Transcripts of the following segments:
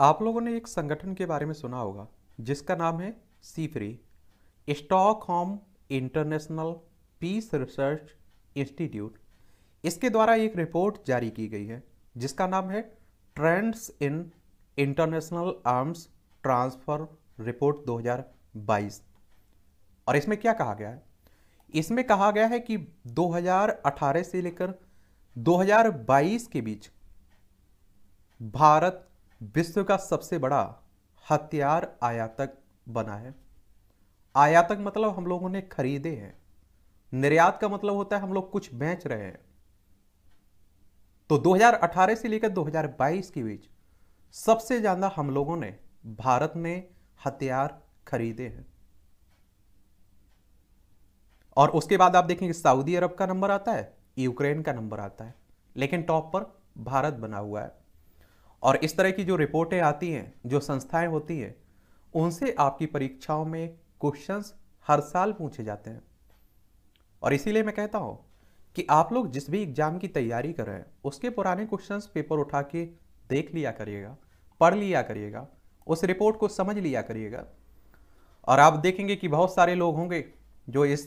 आप लोगों ने एक संगठन के बारे में सुना होगा जिसका नाम है सी फ्री होम इंटरनेशनल पीस रिसर्च इंस्टीट्यूट इसके द्वारा एक रिपोर्ट जारी की गई है जिसका नाम है trends in international arms transfer report 2022 और इसमें क्या कहा गया है इसमें कहा गया है कि 2018 से लेकर 2022 के बीच भारत विश्व का सबसे बड़ा हथियार आयातक बना है आयातक मतलब हम लोगों ने खरीदे हैं निर्यात का मतलब होता है हम लोग कुछ बेच रहे हैं तो 2018 से लेकर 2022 के बीच सबसे ज्यादा हम लोगों ने भारत ने हथियार खरीदे हैं और उसके बाद आप देखेंगे सऊदी अरब का नंबर आता है यूक्रेन का नंबर आता है लेकिन टॉप पर भारत बना हुआ है और इस तरह की जो रिपोर्टें आती हैं जो संस्थाएं होती हैं उनसे आपकी परीक्षाओं में क्वेश्चंस हर साल पूछे जाते हैं और इसीलिए मैं कहता हूँ कि आप लोग जिस भी एग्ज़ाम की तैयारी कर रहे हैं उसके पुराने क्वेश्चंस पेपर उठा के देख लिया करिएगा पढ़ लिया करिएगा उस रिपोर्ट को समझ लिया करिएगा और आप देखेंगे कि बहुत सारे लोग होंगे जो इस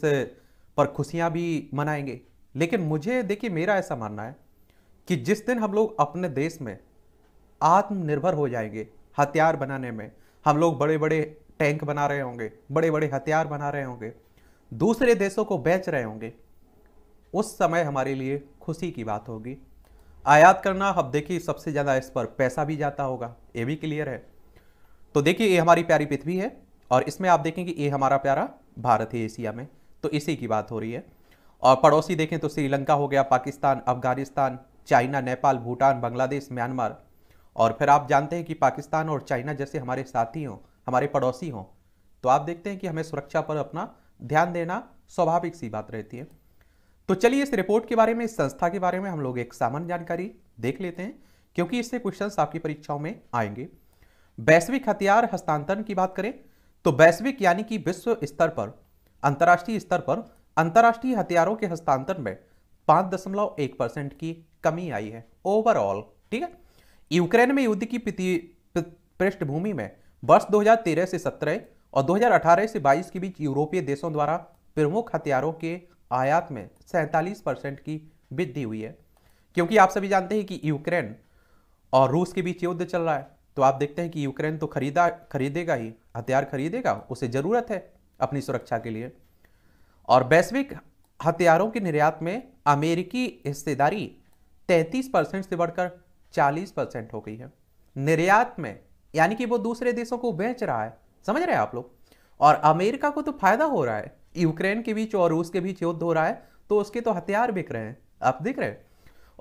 पर खुशियाँ भी मनाएंगे लेकिन मुझे देखिए मेरा ऐसा मानना है कि जिस दिन हम लोग अपने देश में आत्मनिर्भर हो जाएंगे हथियार बनाने में हम लोग बड़े बड़े टैंक बना रहे होंगे बड़े बड़े हथियार बना रहे होंगे दूसरे देशों को बेच रहे होंगे उस समय हमारे लिए खुशी की बात होगी आयात करना अब देखिए सबसे ज़्यादा इस पर पैसा भी जाता होगा ये भी क्लियर है तो देखिए ये हमारी प्यारी पृथ्वी है और इसमें आप देखेंगे ये हमारा प्यारा भारत है एशिया में तो इसी की बात हो रही है और पड़ोसी देखें तो श्रीलंका हो गया पाकिस्तान अफगानिस्तान चाइना नेपाल भूटान बांग्लादेश म्यांमार और फिर आप जानते हैं कि पाकिस्तान और चाइना जैसे हमारे साथी हों हमारे पड़ोसी हों तो आप देखते हैं कि हमें सुरक्षा पर अपना ध्यान देना स्वाभाविक सी बात रहती है तो चलिए इस रिपोर्ट के बारे में इस संस्था के बारे में हम लोग एक सामान्य जानकारी देख लेते हैं क्योंकि इससे क्वेश्चंस आपकी परीक्षाओं में आएंगे वैश्विक हथियार हस्तांतरण की बात करें तो वैश्विक यानी कि विश्व स्तर पर अंतर्राष्ट्रीय स्तर पर अंतर्राष्ट्रीय हथियारों के हस्तांतरण में पांच दशमलव एक परसेंट की कमी आई है ओवरऑल ठीक है यूक्रेन में युद्ध की पृष्ठभूमि में वर्ष 2013 से 17 और 2018 से 22 के बीच यूरोपीय देशों द्वारा प्रमुख हथियारों के आयात में सैंतालीस परसेंट की वृद्धि हुई है क्योंकि आप सभी जानते हैं कि यूक्रेन और रूस के बीच युद्ध चल रहा है तो आप देखते हैं कि यूक्रेन तो खरीदा खरीदेगा ही हथियार खरीदेगा उसे ज़रूरत है अपनी सुरक्षा के लिए और वैश्विक हथियारों के निर्यात में अमेरिकी हिस्सेदारी 33 परसेंट से बढ़कर 40 परसेंट हो गई है निर्यात में यानी कि वो दूसरे देशों को बेच रहा है समझ रहे हैं आप लोग और अमेरिका को तो फायदा हो रहा है यूक्रेन के बीच और रूस के बीच युद्ध हो रहा है तो उसके तो हथियार बिक रहे हैं आप देख रहे हैं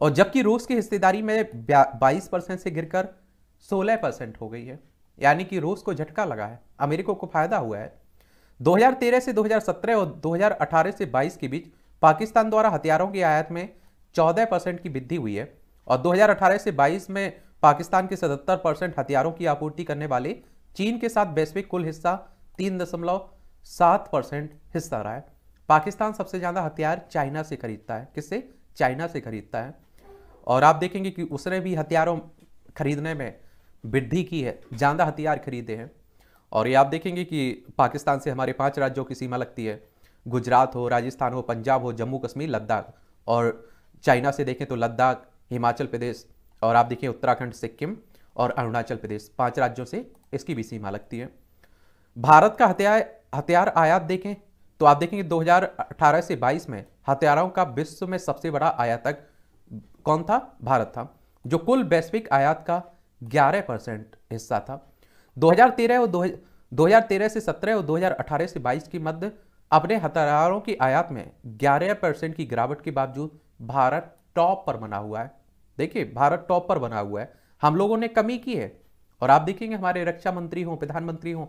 और जबकि रूस की हिस्सेदारी में बाईस परसेंट से गिरकर सोलह परसेंट हो गई है यानी कि रूस को झटका लगा है अमेरिका को फायदा हुआ है 2013 से 2017 और 2018 से 22 के बीच पाकिस्तान द्वारा हथियारों की आयात में 14 परसेंट की वृद्धि हुई है और 2018 से 22 में पाकिस्तान के 77 परसेंट हथियारों की आपूर्ति करने वाले चीन के साथ वैश्विक कुल हिस्सा तीन दशमलव सात परसेंट हिस्सा रहा है पाकिस्तान सबसे ज़्यादा हथियार चाइना से खरीदता है किससे चाइना से खरीदता है और आप देखेंगे कि उसने भी हथियारों खरीदने में वृद्धि की है ज़्यादा हथियार खरीदे हैं और ये आप देखेंगे कि पाकिस्तान से हमारे पांच राज्यों की सीमा लगती है गुजरात हो राजस्थान हो पंजाब हो जम्मू कश्मीर लद्दाख और चाइना से देखें तो लद्दाख हिमाचल प्रदेश और आप देखिए उत्तराखंड सिक्किम और अरुणाचल प्रदेश पांच राज्यों से इसकी भी सीमा लगती है भारत का हथियार हथियार आयात देखें तो आप देखेंगे 2018 से 22 में हथियारों का विश्व में सबसे बड़ा आयातक कौन था भारत था जो कुल वैश्विक आयात का 11 परसेंट हिस्सा था 2013 और 2013 से 17 और 2018 से 22 के मध्य अपने हथियारों की आयात में 11 परसेंट की गिरावट के बावजूद भारत टॉप पर बना हुआ है देखिए भारत टॉप पर बना हुआ है हम लोगों ने कमी की है और आप देखेंगे हमारे रक्षा मंत्री हों प्रधानमंत्री हों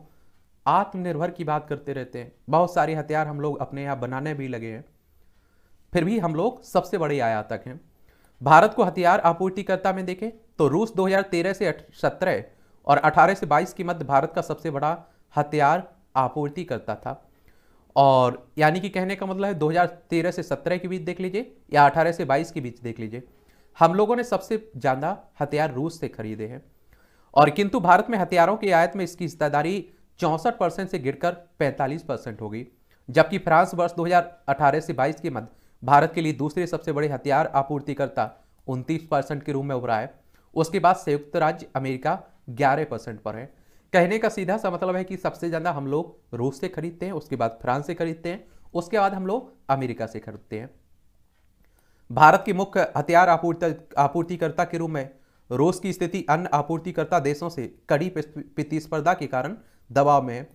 आत्मनिर्भर की बात करते रहते हैं बहुत सारे हथियार हम लोग अपने यहाँ बनाने भी लगे हैं फिर भी हम लोग सबसे बड़े आयातक हैं भारत को हथियार आपूर्तिकर्ता में देखें तो रूस 2013 से सत्रह और 18 से 22 के मध्य भारत का सबसे बड़ा हथियार आपूर्तिकर्ता था और यानी कि कहने का मतलब है 2013 से 17 के बीच देख लीजिए या 18 से 22 के बीच देख लीजिए हम लोगों ने सबसे ज़्यादा हथियार रूस से खरीदे हैं और किंतु भारत में हथियारों की आयत में इसकी हिस्सेदारी चौंसठ परसेंट से गिरकर 45 परसेंट हो गई जबकि फ्रांस वर्ष 2018 से 22 के मध्य भारत के लिए दूसरे सबसे बड़े हथियार आपूर्तिकर्ता उनतीस परसेंट के रूप में उभरा है उसके बाद संयुक्त राज्य अमेरिका ग्यारह परसेंट पर है कहने का सीधा सा मतलब है कि सबसे ज़्यादा हम लोग रूस से खरीदते हैं उसके बाद फ्रांस से खरीदते हैं उसके बाद हम लोग अमेरिका से खरीदते हैं भारत की मुख्य हथियार आपूर्ति आपूर्तिकर्ता के रूप में रूस की स्थिति अन्य आपूर्तिकर्ता देशों से कड़ी प्रतिस्पर्धा के कारण दबाव में है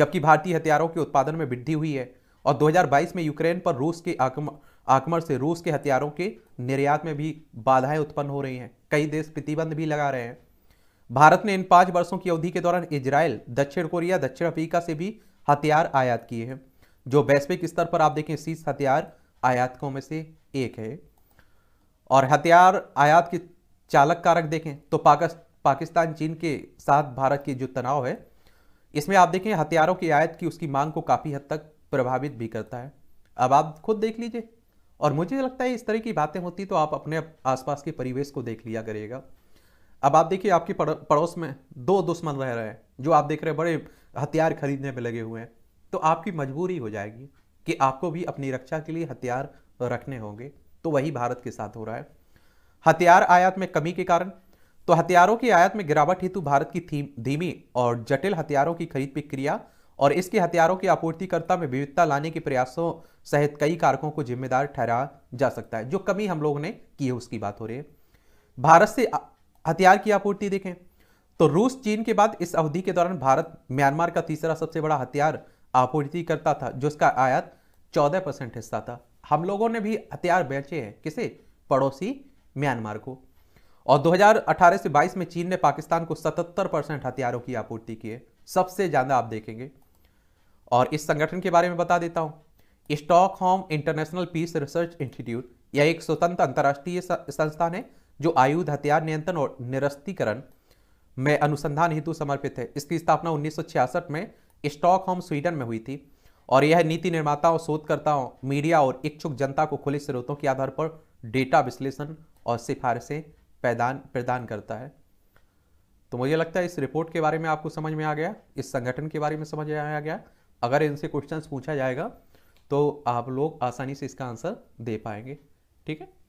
जबकि भारतीय हथियारों के उत्पादन में वृद्धि हुई है और 2022 में यूक्रेन पर रूस के आक्रमण से रूस के हथियारों के निर्यात में भी बाधाएं उत्पन्न हो रही हैं कई देश प्रतिबंध भी लगा रहे हैं भारत ने इन पाँच वर्षों की अवधि के दौरान इसराइल दक्षिण कोरिया दक्षिण अफ्रीका से भी हथियार आयात किए हैं जो वैश्विक स्तर पर आप देखें शीर्ष हथियार आयातकों में से एक है और हथियार आयात की चालक कारक देखें तो पाकिस्तान चीन के साथ भारत की जो तनाव है इसमें आप देखें हथियारों की आयात की उसकी मांग को काफ़ी हद तक प्रभावित भी करता है अब आप खुद देख लीजिए और मुझे लगता है इस तरह की बातें होती तो आप अपने आसपास के परिवेश को देख लिया करिएगा अब आप देखिए आपके पड़ोस में दो दुश्मन रह रहे हैं जो आप देख रहे हैं बड़े हथियार खरीदने में लगे हुए हैं तो आपकी मजबूरी हो जाएगी कि आपको भी अपनी रक्षा के लिए हथियार रखने होंगे तो वही भारत के साथ हो रहा है हथियार आयात में कमी के कारण तो हथियारों की आयात में गिरावट हेतु भारत की धीमी और जटिल हथियारों की खरीद प्रक्रिया और इसके हथियारों की आपूर्तिकर्ता में विविधता लाने के प्रयासों सहित कई कारकों को जिम्मेदार ठहराया जा सकता है जो कमी हम लोगों ने की है उसकी बात हो रही है भारत से हथियार की आपूर्ति देखें तो रूस चीन के बाद इस अवधि के दौरान भारत म्यांमार का तीसरा सबसे बड़ा हथियार आपूर्तिकर्ता था जो आयात चौदह परसेंट हिस्सा था हम लोगों ने भी हथियार बेचे हैं किसे पड़ोसी म्यांमार को और 2018 से 22 में चीन ने पाकिस्तान को 77 परसेंट हथियारों की आपूर्ति की है सबसे ज़्यादा आप देखेंगे और इस संगठन के बारे में बता देता हूं Stockholm international peace research institute यह एक स्वतंत्र अंतर्राष्ट्रीय संस्थान है जो आयुध हथियार नियंत्रण और निरस्तीकरण में अनुसंधान हेतु समर्पित है इसकी स्थापना उन्नीस में होम स्वीडन में हुई थी और यह नीति निर्माताओं शोधकर्ताओं मीडिया और इच्छुक जनता को खुले स्रोतों के आधार पर डेटा विश्लेषण और सिफारिशें प्रदान प्रदान करता है तो मुझे लगता है इस रिपोर्ट के बारे में आपको समझ में आ गया इस संगठन के बारे में समझ में आ गया अगर इनसे क्वेश्चन पूछा जाएगा तो आप लोग आसानी से इसका आंसर दे पाएंगे ठीक है